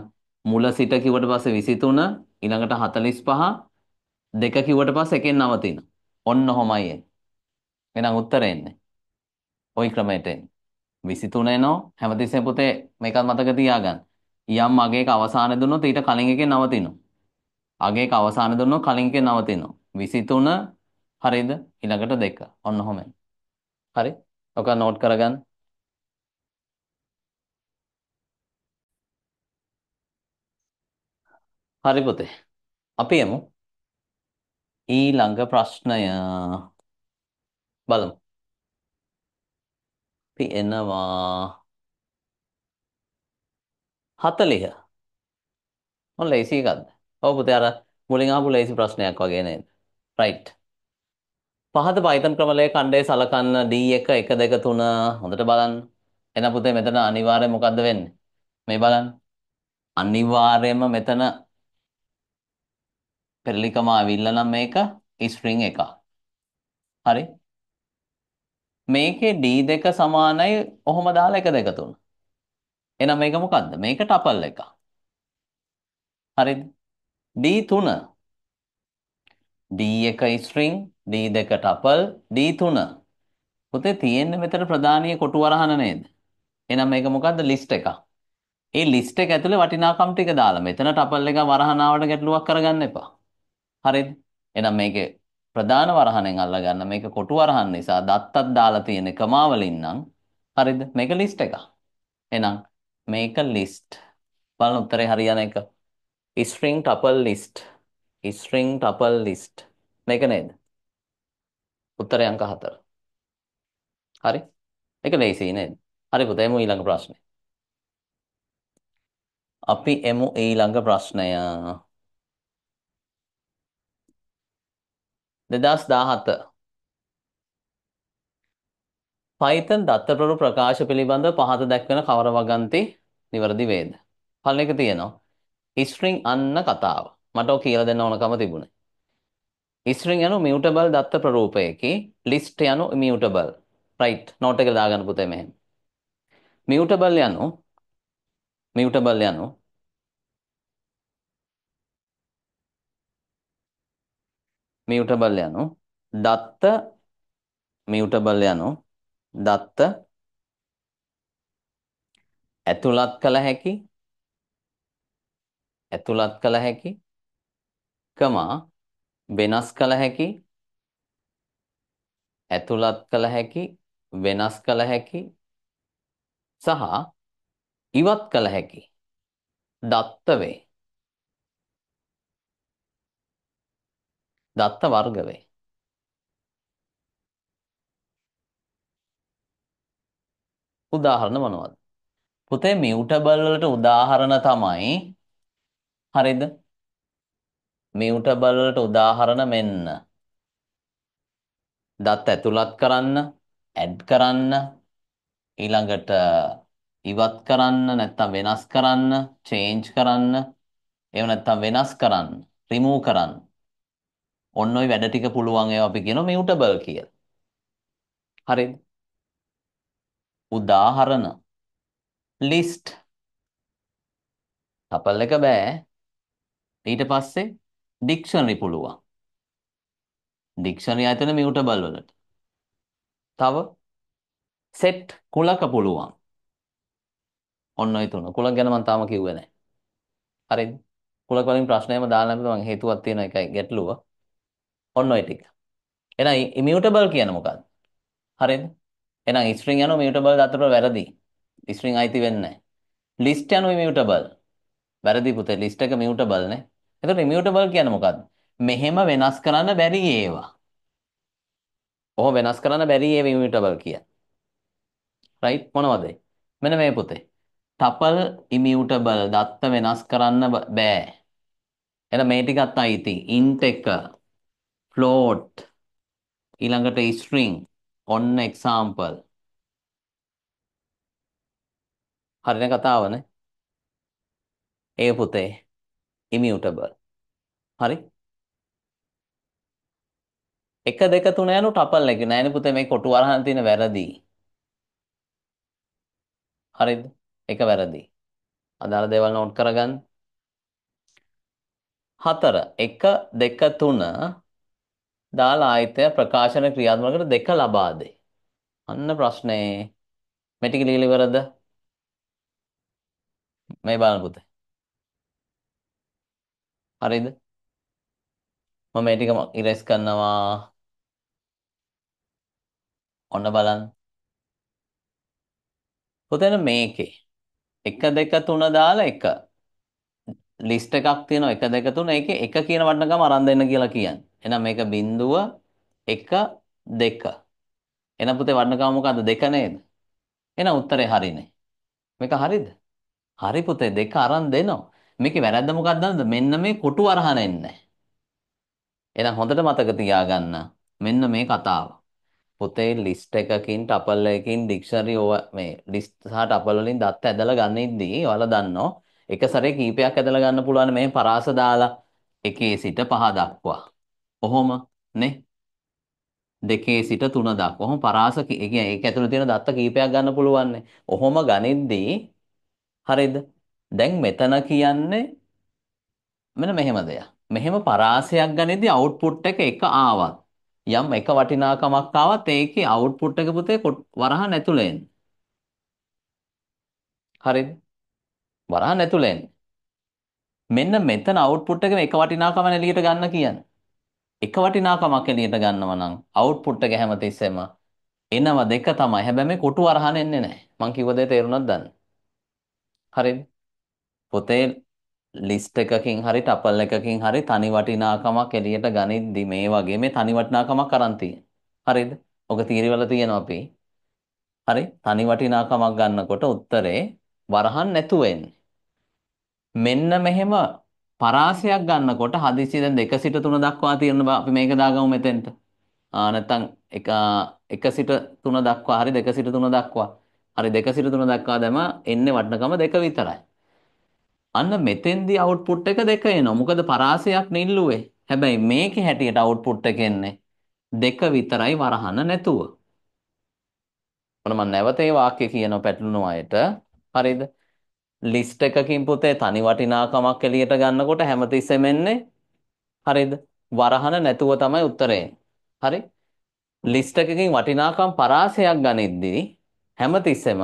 මුල සිට කිව්වට පස්සේ 23 ඊළඟට 45 දෙක කිව්වට පස්සේ එකෙන් නවතින. ඔන්න ඔහොමයි එන්නේ. එහෙනම් උත්තරේ එන්නේ. ওই ක්‍රමයට එන්නේ. 23 එනවා. හැමතිස්සෙම පුතේ මේකත් මතක තියාගන්න. යම් අගයක අවසාන දුන්නොත් ඊට කලින් එකේ නවතිනවා. අගයක අවසාන දුන්නොත් කලින් එකේ නවතිනවා. 23 හරිද? ඊළඟට දෙක. ඔන්න ඔහොමයි. හරි? ඔක නෝට් කරගන්න. හරි පුතේ. අපි යමු ඊළඟ ප්‍රශ්නය බලමු. අපි එනවා 40. මොන ලේසි එකක්ද? ඔව් පුතේ අර මුලින් ආපු ලේසි ප්‍රශ්නයක් වගේ නේද? රයිට්. පහත Python ක්‍රමලයේ ඛණ්ඩයේ සලකන්න D1 1 2 3 හොඳට බලන්න. එහෙනම් පුතේ මෙතන අනිවාර්යයෙන් මොකද්ද වෙන්නේ? මේ බලන්න. අනිවාර්යයෙන්ම මෙතන පෙරලිකම ඇවිල්ලා නම් මේක e string එකක්. හරි. මේකේ D2 සමානයි ඔහොම දාලා 1 2 3. එහෙනම් මේක මොකද්ද? මේක ටපල් එකක්. හරිද? D3 D1 e string D2 tuple D3 පුතේ තියෙන්නේ මෙතන ප්‍රධානීය කොටු වරහන නේද? එහෙනම් මේක මොකද්ද ලිස්ට් එකක්. ඒ ලිස්ට් එක ඇතුලේ වටිනාකම් ටික දාලා මෙතන ටපල් එක වරහනාවට ගැටලුවක් කරගන්න එපා. හරිද? එහෙනම් මේකේ ප්‍රධාන වරහණෙන් අල්ලගන්න මේක කොටු වරහන් නිසා දත්තක් දාලා තියෙන කමාවලින් නම් හරිද මේක ලිස්ට් එකක් එහෙනම් මේක ලිස්ට් බලන්න උත්තරේ හරියන එක e string tuple list e string tuple list මේක නේද උත්තරේ අංක 4 හරි ඒක ලේසියි නේද හරි පුතේ මු ඊළඟ ප්‍රශ්නේ අපි එමු ඊළඟ ප්‍රශ්නය දෙදස් දාහත පයිතන් දත්තපරු ප්‍රකාශ පිළිබඳ පහත දැක්වන කවර වගන්ති නිවරදි වේද. පලන එක තියෙනවා. ඉස්ට්‍රිං අන්න කතාව මටෝ කියල දෙන්න ඕනකම තිබුණ. ඉස්ට්‍රිං යනු මියටබල් දත්ත ප්‍රරූපයකි ලිස්ට යනු මියටබල් රයිට් නෝට එක දාගන්න පුතේ මෙහෙම. මියටබල් යනු මියටබල් යනු මියුටබල් යනු දත්ත මියුටබල් යනු දත්ත ඇතුළත් කළ හැකි ඇතුළත් කළ හැකි කමා වෙනස් කළ හැකි ඇතුළත් කළ හැකි වෙනස් කළ හැකි සහ ඉවත් කළ හැකි දත්ත වේ දත්ත වර්ග වේ. උදාහරණ මොනවද? පුතේ මියුටබල් වලට උදාහරණ තමයි හරිද? මියුටබල් වලට උදාහරණ මෙන්න. දත් ඇතුළත් කරන්න, ඇඩ් කරන්න, ඊළඟට ඉවත් කරන්න නැත්නම් වෙනස් කරන්න, චේන්ජ් කරන්න, එහෙම නැත්නම් වෙනස් කරන්න, රිමූව් කරන්න. ඔන්න ඔය වැඩ ටික පුළුවන් ඒවා අපි කියනවා මියුටබල් කියලා. හරිද? උදාහරණ list ටපල් එක බෑ ඊට පස්සේ dictionary පුළුවන් dictionary ආයතන mutable වලට තව set කුලක පුළුවන් ඔන්න ඔය තුන කුලක ගැන මම තාම කිව්වේ නැහැ හරිද කුලක වලින් ප්‍රශ්නයම දාලා නැද්ද මම හේතුවක් තියෙන එකයි ගැටලුව ඔන්න ඔය ටික. එහෙනම් immutable කියන්නේ මොකක්ද? හරිද? එහෙනම් string යනවා mutable දතට වැරදි. string අයිති වෙන්නේ නැහැ. list යනවා immutable. වැරදි පුතේ list එක mutable නේ. එතකොට immutable කියන්නේ මොකක්ද? මෙහෙම වෙනස් කරන්න බැරි ඒවා. ඔහොම වෙනස් කරන්න බැරි ඒවා immutable කියන්නේ. right මොනවද? මෙන්න මේ පුතේ. tuple immutable දත්ත වෙනස් කරන්න බෑ. එහෙනම් මේ ටිකත් අයිති. int එක float ඊළඟට string ඔන්න example හරිනේ කතාවනේ ඒ පුතේ immutable හරි 1 2 3 යනු ටපල් එක නෑනේ පුතේ මේ කොටු වරහන් තියෙන වැරදි හරිද එක වැරදි අදාළ දේවල් නෝට් කරගන්න හතර 1 2 3 දාලා ආයතය ප්‍රකාශන ක්‍රියාත්මකට දෙක ලබා දෙයි. අන්න ප්‍රශ්නේ. මේ ටික ලියලා ඉවරද? මේ බලන්න පුතේ. හරිද? මම මේ ටික ඉරේස් කරනවා. ඔන්න බලන්න. පුතේ මේකේ 1 2 3 දාලා 1 ලිස්ට් එකක් තියෙනවා 1 2 3 ඒකේ 1 කියන වටනකම අරන් දෙන්න කියලා කියන්නේ. එහෙනම් මේක බිඳුව 1 2 එහෙනම් පුතේ වර්ණකම මොකද්ද 2 නේද එහෙනම් උත්තරේ හරිනේ මේක හරිද හරි පුතේ 2 අරන් දෙනවා මේකේ වැරද්ද මොකක්ද නේද මෙන්න මේ කොටු අරහන එන්නේ එහෙනම් හොඳට මතක තියාගන්න මෙන්න මේ කතාව පුතේ ලිස්ට් එකකින් ටපල් එකකින් ඩික්ෂනරි ඔය මේ ලිස්ට් සහ ටපල් වලින් දත්ත ඇදලා ගන්න ඉද්දී ඔයාලා දන්නෝ එක සැරේ කීපයක් ඇදලා ගන්න පුළුවන් මේ පරාස දාලා එකේ සිට පහ දක්වා කොහොම නේ දෙකේ සිට තුන දක්. ඔහොම පරාස කියන්නේ ඒක ඇතුළේ තියෙන දත්ත කීපයක් ගන්න පුළුවන් නේ. ඔහොම ගනිද්දී හරිද? දැන් මෙතන කියන්නේ මෙන්න මෙහෙම දෙයක්. මෙහෙම පරාසයක් ගනිද්දී අවුට්පුට් එක එක ආවත් යම් එක වටිනාකමක් ආවත් ඒකේ අවුට්පුට් එක පුතේ වරහන් ඇතුළේ එන්නේ. හරිද? වරහන් ඇතුළේ එන්නේ. මෙන්න මෙතන අවුට්පුට් එකේ එක වටිනාකම එළියට ගන්න කියන්නේ. එක වටිනාකමක් එළියට ගන්නව නම් අවුට්පුට් එක හැමතිස්සෙම එනව දෙක තමයි. හැබැයි මේ කොටු අරහන් එන්නේ නැහැ. මං කිව්ව දේ තේරුණාද දන්නේ? හරිද? පොතේ ලිස්ට් එකකින් හරි ටපල් එකකින් හරි තනි වටිනාකමක් එළියට ගනිද්දි මේ වගේ මේ තනි වටිනාකමක් අරන් තියෙන. හරිද? ඔක තීරිවල තියෙනවා අපි. හරි? තනි වටිනාකමක් ගන්නකොට උත්තරේ වරහන් නැතුව එන්නේ. මෙන්න මෙහෙම පරාසයක් ගන්නකොට හදිසිය දැන් 2 සිට 3 දක්වා තියෙන බා අපි මේක දාගමු මෙතෙන්ට. නැත්තම් එක 1 සිට 3 දක්වා හරි 2 සිට 3 දක්වා. හරි 2 සිට 3 දක්වා දැම එන්නේ වටනකම 2 විතරයි. අන්න මෙතෙන්දී අවුට්පුට් එක 2 එනවා. මොකද පරාසයක් නිල්ලුවේ. හැබැයි මේකේ හැටියට අවුට්පුට් එක එන්නේ 2 විතරයි වරහන නැතුව. මොන මම නැවත ඒ වාක්‍ය කියන පැටලුණු අයට හරිද? ලිස්ට් එකකින් පුතේ තනි වටිනාකමක් එළියට ගන්නකොට හැමතිස්සෙම එන්නේ හරිද? වරහන නැතුව තමයි උත්තරේ. හරි? ලිස්ට් එකකින් වටිනාකම් පරාසයක් ගනිද්දී හැමතිස්සෙම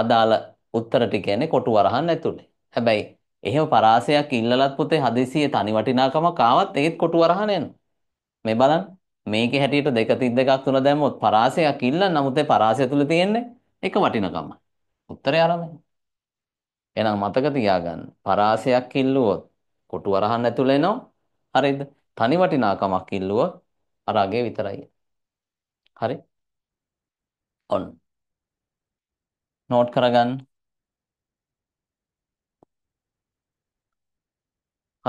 අදාළ උත්තර ටික එන්නේ කොටු වරහන් ඇතුලේ. හැබැයි එහෙම පරාසයක් ඉල්ලලත් පුතේ හදිසියෙ තනි වටිනාකමක් ආවත් ඒත් කොටු වරහන එනවා. මේ බලන්න මේකේ හැටියට 232ක් තුන දැම්මොත් පරාසයක් ඉල්ලන නමුත් ඒ පරාසය තුල තියෙන්නේ එක වටිනකම. උත්තරය අරමයි. එහෙනම් මතක තියාගන්න. පරාසයක් ඉල්ලුවොත් කොටු වරහන් ඇතුළ එනවා. හරිද? තනි වටිනාකමක් ඉල්ලුවොත් අර අගේ විතරයි. හරි? ඔන්න. නෝට් කරගන්න.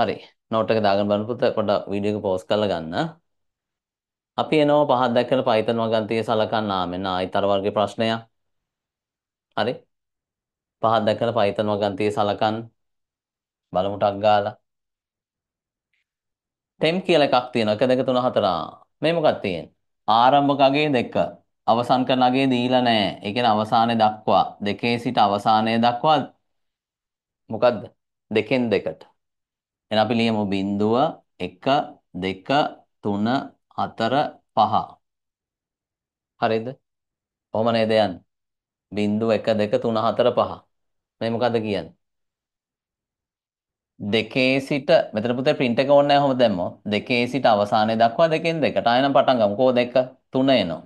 හරි. නෝට් එක දාගෙන බලන්න පුතා පොඩ වීඩියෝ එක පෝස් කරලා ගන්න. අපි එනවා පහක් දැක්කල Python වගන්තිය සලකන්න ආ මෙන්න ආයිතර වර්ගයේ ප්‍රශ්නයක්. හරි? පහක් දැකලා පයිතන් වගන්තිය සලකන් බලමුටක් ගාලා ටෙම් කියලා එකක් තියෙනවා 1 2 3 4 මේ මොකක්ද තියෙන්නේ ආරම්භක අගේ දෙක අවසන් කරන අගේ දීලා නැහැ ඒ කියන්නේ අවසානයේ දක්වා දෙකේ සිට අවසානයේ දක්වා මොකද්ද දෙකෙන් දෙකට එහෙනම් අපි ලියමු බිඳුව 1 2 3 4 5 හරිද? කොහොම නේද යන්නේ? බිඳුව 1 2 3 4 5 මේ මොකද්ද කියන්නේ? දෙකේ සිට මෙතන පුතේ print එක ඕනේ නැහැ කොහොමද දැම්මොත් දෙකේ සිට අවසානයේ දක්වා දෙකෙන් දෙකට ආයෙනම් පටන් ගමු කෝ දෙක තුන එනවා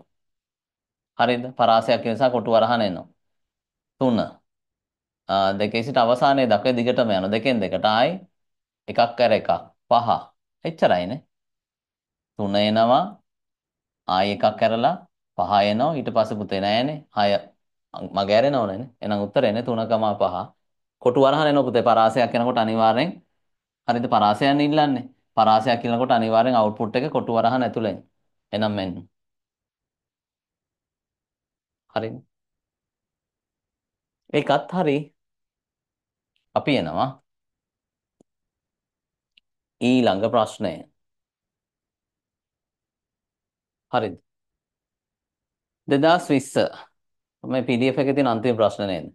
හරිද පරාසයක් නිසා කොටු වරහන එනවා තුන දෙකේ සිට අවසානයේ දක්වා දිගටම යනවා දෙකෙන් දෙකට ආයි එකක් කර එකක් පහ එච්චරයිනේ තුන එනවා ආයි එකක් කරලා පහ එනවා ඊට පස්සේ පුතේ නැහැනේ 6 මග ඇරෙනවනේ. එහෙනම් උත්තරේ නේ 3.5. කොටු වරහන් එන පුතේ පරාසයක් එනකොට අනිවාර්යෙන් හරිද පරාසයන් ඉල්ලන්නේ. පරාසයක් ඉල්ලනකොට අනිවාර්යෙන් අවුට්පුට් එක කොටු වරහන් ඇතුලෙන්. එහෙනම් මෙන්න. හරිද? ඒකත් හරි. අපි එනවා ඊළඟ ප්‍රශ්නය. හරිද? 2020 මේ PDF එකේ තියෙන අන්තිම ප්‍රශ්න නේද?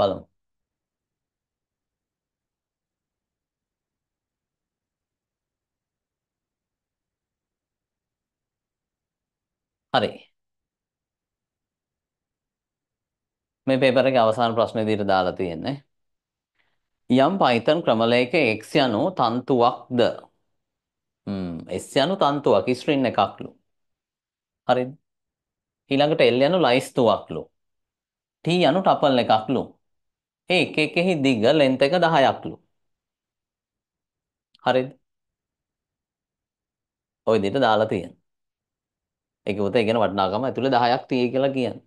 බලමු. හරි. මේ පේපර් එකේ අවසාන ප්‍රශ්නේ විදිහට දාලා තියෙන්නේ. යම් Python ක්‍රමලයක x යනු තන්තුවක්ද? ම් s යනු තන්තුවක් string එකක්ලු. හරිද? ඊළඟට L යනු ලයිස්තුවක්ලු. T යනු ටපල් එකක්ලු. ඒ එක එකෙහි දිග length එක 10ක්ලු. හරිද? ওই විදිහට දාලා තියෙන. ඒක උතේ කියන වටිනාකම ඇතුලේ 10ක් තියෙයි කියලා කියන්නේ.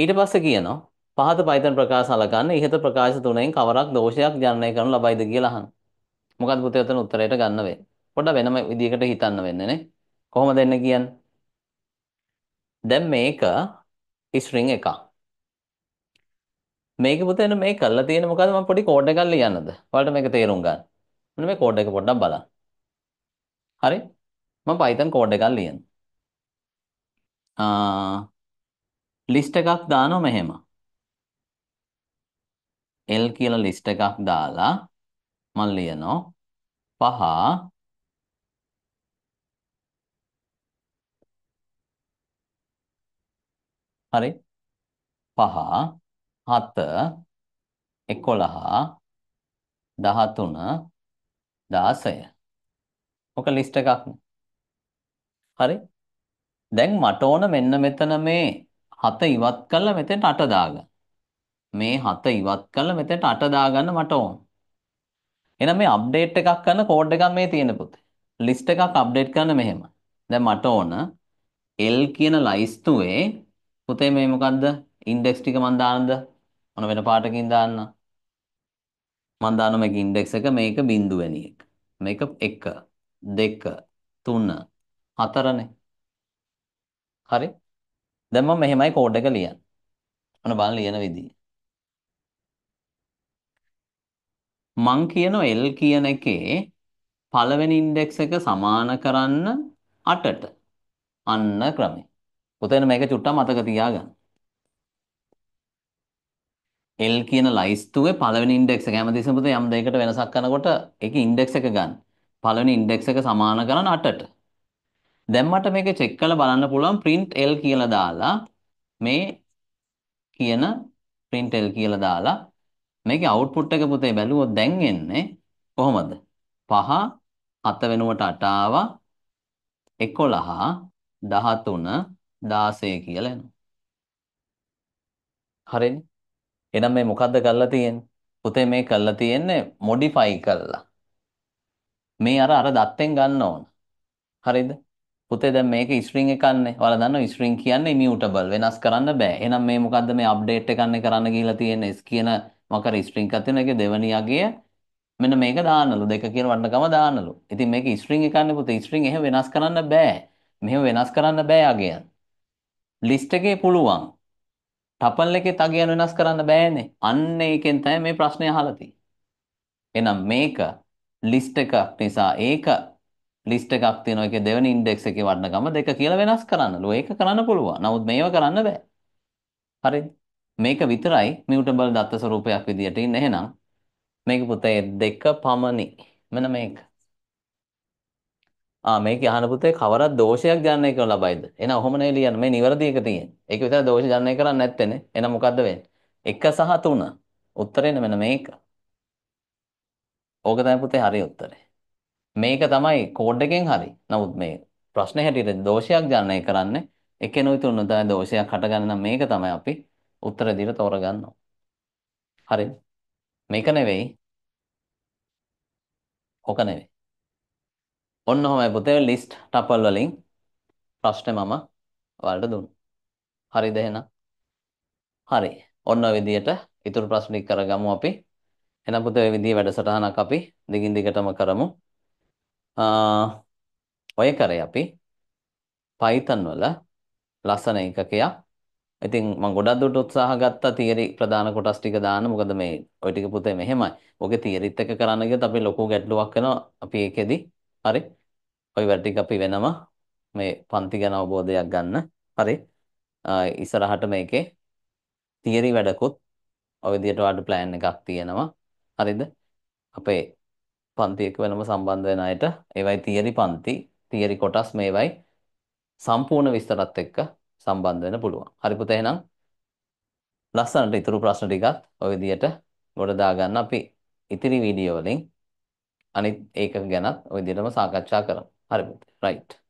ඊට පස්සේ කියනවා පහත පයිතන් ප්‍රකාශ අලකන්න ඉහත ප්‍රකාශ තුනෙන් කවරක් දෝෂයක් ජනනය කරනු ලබයිද කියලා අහන. මොකද පුතේ උතන උත්තරයට ගන්න වෙන්නේ. පොඩ්ඩක් වෙනම විදිහකට හිතන්න වෙන්නේ නේ. කොහොමද එන්නේ කියන්නේ? දැන් මේක ස්ට්‍රිං එකක්. මේක පුතේන මේ කරලා තියෙන මොකද්ද මම පොඩි කෝඩ් එකක් ලියන්නද? ඔයාලට මේක තේරුම් ගන්න. මෙන්න මේ කෝඩ් එක පොඩ්ඩක් බලන්න. හරි? මම Python කෝඩ් එකක් ලියන. ආ ලිස්ට් එකක් දානවා මෙහෙම. L කියලා ලිස්ට් එකක් දාලා මම ලියනවා 5 හරි 5 7 11 13 16 ඔක ලිස්ට් එකක් හරි දැන් මට ඕන මෙන්න මෙතන මේ 7 ඉවත් කරලා මෙතෙන්ට 8 දාගන්න මේ 7 ඉවත් කරලා මෙතෙන්ට 8 දාගන්න මට ඕන එහෙනම් මේ අප්ඩේට් එකක් කරන කෝඩ් එකක් මේ තියෙන පුතේ ලිස්ට් එකක් අප්ඩේට් කරන්න මෙහෙම දැන් මට ඕන L කියන ලයිස්තුවේ පුතේ මේ මොකද්ද? ඉන්ඩෙක්ස් ටික මන් දාන්නද? මොන වෙන පාටකින් දාන්න? මන් දානවා මේක ඉන්ඩෙක්ස් එක මේක බිඳුවැනි එක. මේක 1 2 3 4නේ. හරි? දැන් මම මෙහෙමයි කෝඩ් එක ලියන්නේ. ඔන්න බලන්න ලියන විදිය. මං කියන L කියන එකේ පළවෙනි ඉන්ඩෙක්ස් එක සමාන කරන්න 8ට. අන්න ක්‍රමය. පුතේන මේක චුට්ටක් මතක තියාගන්න. L කියන ලයිස්තුවේ පළවෙනි ඉන්ඩෙක්ස් එක හැමතිස්සෙම පුතේ යම් දෙයකට වෙනසක් කරනකොට ඒකේ ඉන්ඩෙක්ස් එක ගන්න. පළවෙනි ඉන්ඩෙක්ස් එක සමාන කරන 8ට. දැන් මට මේක චෙක් කරලා බලන්න පුළුවන් print L කියලා දාලා මේ කියන print L කියලා දාලා මේකේ output එක පුතේ බැලුවොත් දැන් එන්නේ කොහොමද? 5 7 වෙනුවට 8 ආවා 11 13 16 කියලා එනවා. හරිනේ. එහෙනම් මේ මොකද්ද කරලා තියෙන්නේ? පුතේ මේ කරලා තියෙන්නේ මොඩිෆයි කරලා. මේ අර අර දත්තෙන් ගන්න ඕන. හරිද? පුතේ දැන් මේක string එකක්නේ. ඔයාලා දන්නවා string කියන්නේ immutable. වෙනස් කරන්න බෑ. එහෙනම් මේ මොකද්ද මේ update එකක්නේ කරන්න ගිහිලා තියෙන්නේ. s කියන මොකර string එකක් තියෙන එකේ දෙවෙනි අගය මෙන්න මේක දාන්නලු. දෙක කියන වටනකම දාන්නලු. ඉතින් මේක string එකක්නේ පුතේ. string එහෙම වෙනස් කරන්න බෑ. මෙහෙම වෙනස් කරන්න බෑ අගයන්. ලිස්ට් එකේ පුළුවන්. ටපල් එකේ තගයන් වෙනස් කරන්න බෑනේ. අන්න ඒකෙන් තමයි මේ ප්‍රශ්නේ අහලා තියෙන්නේ. එහෙනම් මේක ලිස්ට් එකක් නිසා ඒක ලිස්ට් එකක් තියෙනවා ඒකේ දෙවෙනි ඉන්ඩෙක්ස් එකේ වර්ණගම දෙක කියලා වෙනස් කරන්නලු. ඒක කරන්න පුළුවන්. නමුත් මේව කරන්න බෑ. හරිද? මේක විතරයි මියුටබල් දත්ත ස්වරූපයක් විදියට ඉන්නේ. එහෙනම් මේක පුතේ දෙක පමණි. මෙන්න මේක. ආ මේක අහන පුතේ කවරක් දෝෂයක් ජනනය කරන ලබයිද? එහෙනම් ඔහොම නෙවෙයි ලියන්න. මේ නිවැරදි එක තියෙන්නේ. ඒක විතර දෝෂ ජනනය කරන්නේ නැත්තේනේ. එහෙනම් මොකද්ද වෙන්නේ? 1 සහ 3. උත්තරේ මෙන්න මේක. ඕක තමයි පුතේ හරි උත්තරේ. මේක තමයි කෝඩ් එකෙන් හරි. නමුත් මේ ප්‍රශ්නේ හැටියට දෝෂයක් ජනනය කරන්නේ එකෙනුයි තුනු තමයි දෝෂයක් හටගන්න නම් මේක තමයි අපි උත්තර විදිහට තෝරගන්න ඕන. හරිද? මේක නෙවෙයි. ඕක නෙවෙයි. ඔන්න ඔහොමයි පුතේ ලිස්ට් ටපල් වලින් ප්‍රශ්න මම ඔයාලට දුන්නා. හරිද එහෙනම්? හරි. ඔන්න ඔය විදියට ඉතුරු ප්‍රශ්න ටික කරගමු අපි. එහෙනම් පුතේ ඔය විදිහේ වැඩසටහනක් අපි දිගින් දිගටම කරමු. ඔය කරේ අපි Python වල ලස්සන එකකයක්. ඉතින් මම ගොඩක් දුරට උත්සාහ ගත්තා තියරි ප්‍රධාන කොටස් ටික දාන්න. මොකද මේ ඔය ටික පුතේ මෙහෙමයි. ඔගේ තියරිත් එක කරන්න ගියොත් අපි ලොකු ගැටලුවක් වෙනවා. අපි ඒකෙදි හරි. ওই වැඩ ටික අපි වෙනම මේ පන්ති ගැන අවබෝධයක් ගන්න. හරි. ඉස්සරහට මේකේ තියරි වැඩකුත් ඔය විදිහට ඔයාලට plan එකක් තියෙනවා. හරිද? අපේ පන්ති එක වෙනම සම්බන්ධ වෙන අයට ඒවයි තියරි පන්ති, තියරි කොටස් මේවයි සම්පූර්ණ විස්තරත් එක්ක සම්බන්ධ වෙන්න පුළුවන්. හරි පුතේ එහෙනම් ලස්සනට ඉතුරු ප්‍රශ්න ටිකත් ඔය විදිහට ගොඩ දාගන්න අපි ඉතිරි වීඩියෝ වලින් අනිත් ඒක ගැනත් ওই විදිහටම සාකච්ඡා කරමු. හරි right